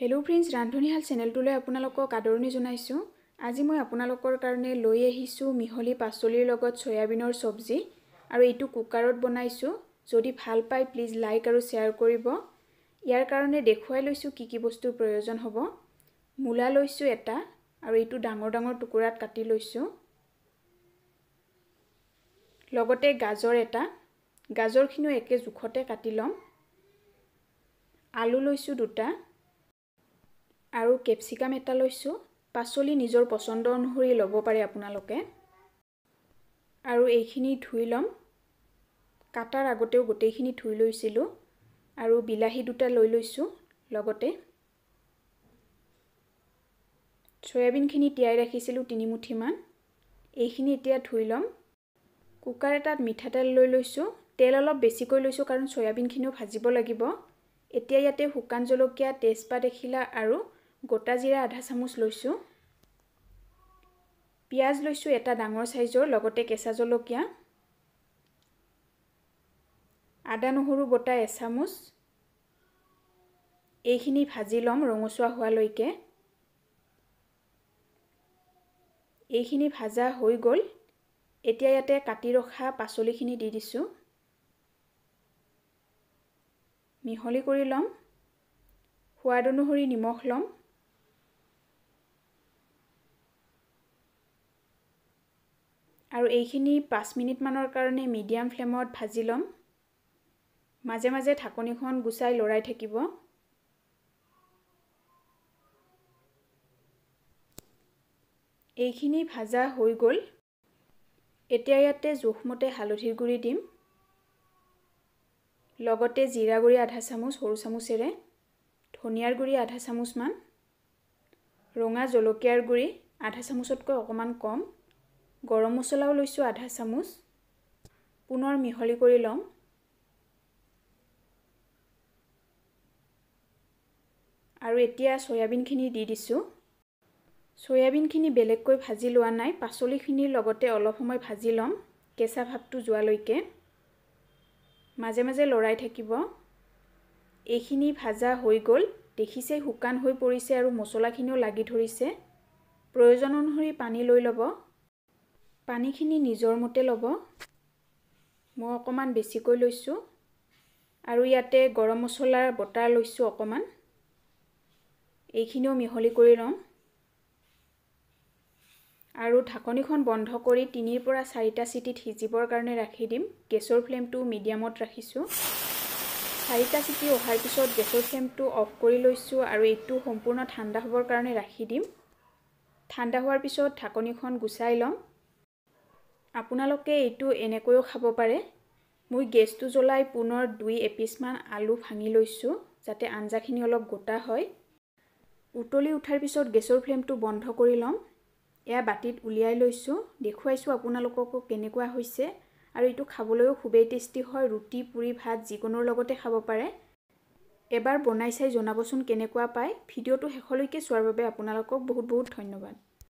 hello' friends ৰান্ধনীশাল চেনেলটোলৈ আপোনালোকক আদৰণি জনাইছোঁ আজি মই আপোনালোকৰ কাৰণে লৈ আহিছোঁ মিহলি পাচলিৰ লগত চয়াবিনৰ চব্জি আৰু এইটো কুকাৰত বনাইছোঁ যদি ভাল পায় প্লিজ লাইক আৰু শ্বেয়াৰ কৰিব ইয়াৰ কাৰণে দেখুৱাই লৈছোঁ কি কি বস্তুৰ প্ৰয়োজন হ'ব মূলা লৈছোঁ এটা আৰু এইটো ডাঙৰ ডাঙৰ টুকুৰাত কাটি লৈছোঁ লগতে গাজৰ এটা গাজৰখিনিও একে জোখতে কাটি ল'ম আলু লৈছোঁ দুটা আৰু কেপচিকাম এটা লৈছোঁ পাচলি নিজৰ পচন্দ অনুসৰি ল'ব পাৰে আপোনালোকে আৰু এইখিনি ধুই ল'ম কাটাৰ আগতেও গোটেইখিনি ধুই লৈছিলোঁ আৰু বিলাহী দুটা লৈ লৈছোঁ লগতে চয়াবিনখিনি তিয়াই ৰাখিছিলোঁ তিনিমুঠিমান এইখিনি এতিয়া ধুই ল'ম কুকাৰ এটাত মিঠাতেল লৈ লৈছোঁ তেল অলপ বেছিকৈ লৈছোঁ কাৰণ চয়াবিনখিনিও ভাজিব লাগিব এতিয়া ইয়াতে শুকান জলকীয়া তেজপাত এখিলা আৰু গোটা জিৰা আধা চামুচ লৈছোঁ পিঁয়াজ লৈছোঁ এটা ডাঙৰ চাইজৰ লগতে কেঁচা জলকীয়া আদা নহৰু বটা এচামুচ এইখিনি ভাজি ল'ম ৰঙচুৱা হোৱালৈকে এইখিনি ভজা হৈ গ'ল এতিয়া ইয়াতে কাটি ৰখা পাচলিখিনি দি দিছোঁ মিহলি কৰি ল'ম সোৱাদ অনুসৰি নিমখ ল'ম আৰু এইখিনি পাঁচ মিনিটমানৰ কাৰণে মিডিয়াম ফ্লেমত ভাজি ল'ম মাজে মাজে ঢাকনিখন গুচাই লৰাই থাকিব এইখিনি ভাজা হৈ গ'ল এতিয়া ইয়াতে জোখমতে হালধিৰ গুড়ি দিম লগতে জিৰা গুড়ি আধা চামুচ সৰু চামুচেৰে ধনিয়াৰ গুড়ি আধা চামুচমান ৰঙা জলকীয়াৰ গুড়ি আধা চামুচতকৈ অকণমান কম গৰম মছলাও লৈছোঁ আধা চামুচ পুনৰ মিহলি কৰি ল'ম আৰু এতিয়া চয়াবিনখিনি দি দিছোঁ চয়াবিনখিনি বেলেগকৈ ভাজি লোৱা নাই পাচলিখিনিৰ লগতে অলপ সময় ভাজি ল'ম কেঁচা ভাপটো যোৱালৈকে মাজে মাজে লৰাই থাকিব এইখিনি ভাজা হৈ গ'ল দেখিছে শুকান হৈ পৰিছে আৰু মছলাখিনিও লাগি ধৰিছে প্ৰয়োজন অনুসৰি পানী লৈ ল'ব পানীখিনি নিজৰ মতে ল'ব মই অকণমান বেছিকৈ লৈছোঁ আৰু ইয়াতে গৰম মছলাৰ বটাৰ লৈছোঁ অকণমান এইখিনিও মিহলি কৰি ল'ম আৰু ঢাকনিখন বন্ধ কৰি তিনিৰ পৰা চাৰিটা চিটিত সিজিবৰ কাৰণে ৰাখি দিম গেছৰ ফ্লেমটো মিডিয়ামত ৰাখিছোঁ চাৰিটা চিটি অহাৰ পিছত গেছৰ ফ্লেমটো অফ কৰি লৈছোঁ আৰু এইটো সম্পূৰ্ণ ঠাণ্ডা হ'বৰ কাৰণে ৰাখি দিম ঠাণ্ডা হোৱাৰ পিছত ঢাকনিখন গুচাই ল'ম আপোনালোকে এইটো এনেকৈও খাব পাৰে মই গেছটো জ্বলাই পুনৰ দুই এপিচমান আলু ভাঙি লৈছোঁ যাতে আঞ্জাখিনি অলপ গোটা হয় উতলি উঠাৰ পিছত গেছৰ ফ্লেমটো বন্ধ কৰি ল'ম এয়া বাতিত উলিয়াই লৈছোঁ দেখুৱাইছোঁ আপোনালোককো কেনেকুৱা হৈছে আৰু এইটো খাবলৈও খুবেই টেষ্টি হয় ৰুটি পুৰি ভাত যিকোনোৰ লগতে খাব পাৰে এবাৰ বনাই চাই জনাবচোন কেনেকুৱা পায় ভিডিঅ'টো শেষলৈকে চোৱাৰ বাবে আপোনালোকক বহুত বহুত ধন্যবাদ